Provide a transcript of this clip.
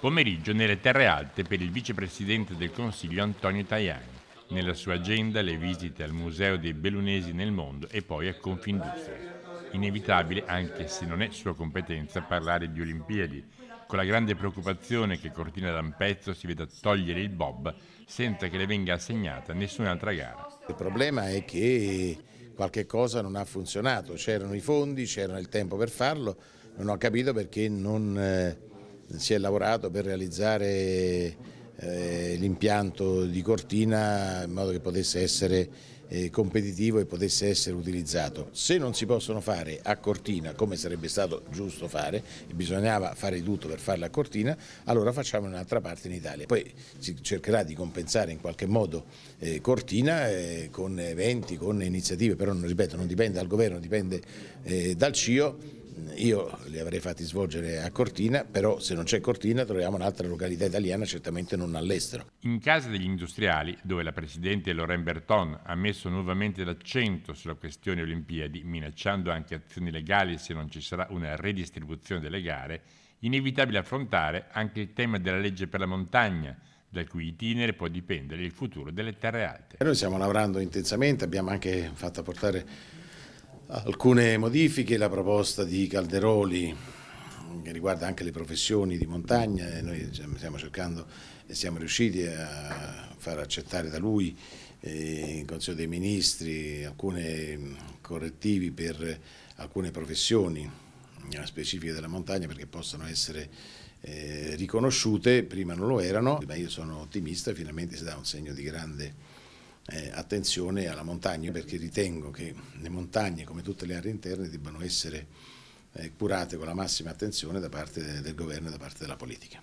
Pomeriggio nelle Terre Alte per il vicepresidente del Consiglio Antonio Tajani. Nella sua agenda le visite al Museo dei Bellunesi nel mondo e poi a Confindustria. Inevitabile, anche se non è sua competenza, parlare di Olimpiadi, con la grande preoccupazione che Cortina d'Ampezzo si veda togliere il Bob senza che le venga assegnata nessun'altra gara. Il problema è che qualche cosa non ha funzionato, c'erano i fondi, c'era il tempo per farlo, non ho capito perché non eh, si è lavorato per realizzare eh, l'impianto di Cortina in modo che potesse essere eh, competitivo e potesse essere utilizzato. Se non si possono fare a Cortina, come sarebbe stato giusto fare, e bisognava fare di tutto per farla a Cortina, allora facciamo in un'altra parte in Italia. Poi si cercherà di compensare in qualche modo eh, Cortina con eventi, con iniziative, però ripeto, non dipende dal governo, dipende dal CIO io li avrei fatti svolgere a Cortina, però se non c'è Cortina troviamo un'altra località italiana, certamente non all'estero. In casa degli industriali, dove la Presidente Lorraine Berton ha messo nuovamente l'accento sulla questione Olimpiadi, minacciando anche azioni legali se non ci sarà una redistribuzione delle gare, inevitabile affrontare anche il tema della legge per la montagna, dal cui itinere può dipendere il futuro delle terre alte. Noi stiamo lavorando intensamente, abbiamo anche fatto portare Alcune modifiche, la proposta di Calderoli che riguarda anche le professioni di montagna e noi stiamo cercando e siamo riusciti a far accettare da lui eh, in Consiglio dei Ministri alcuni mm, correttivi per alcune professioni specifiche della montagna perché possono essere eh, riconosciute, prima non lo erano, ma io sono ottimista, finalmente si dà un segno di grande eh, attenzione alla montagna perché ritengo che le montagne come tutte le aree interne debbano essere eh, curate con la massima attenzione da parte del governo e da parte della politica.